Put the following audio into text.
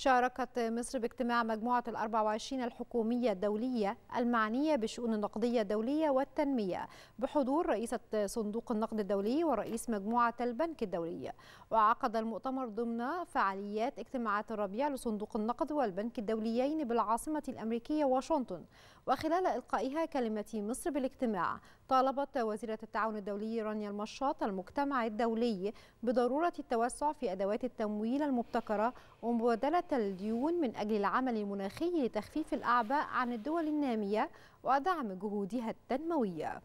شاركت مصر باجتماع مجموعة ال 24 الحكومية الدولية المعنية بشؤون النقدية الدولية والتنمية بحضور رئيسة صندوق النقد الدولي ورئيس مجموعة البنك الدولي وعقد المؤتمر ضمن فعاليات اجتماعات الربيع لصندوق النقد والبنك الدوليين بالعاصمة الأمريكية واشنطن وخلال إلقائها كلمة مصر بالاجتماع طالبت وزيرة التعاون الدولي رانيا المشاط المجتمع الدولي بضرورة التوسع في أدوات التمويل المبتكرة ومبادلة حتى الديون من أجل العمل المناخي لتخفيف الأعباء عن الدول النامية ودعم جهودها التنموية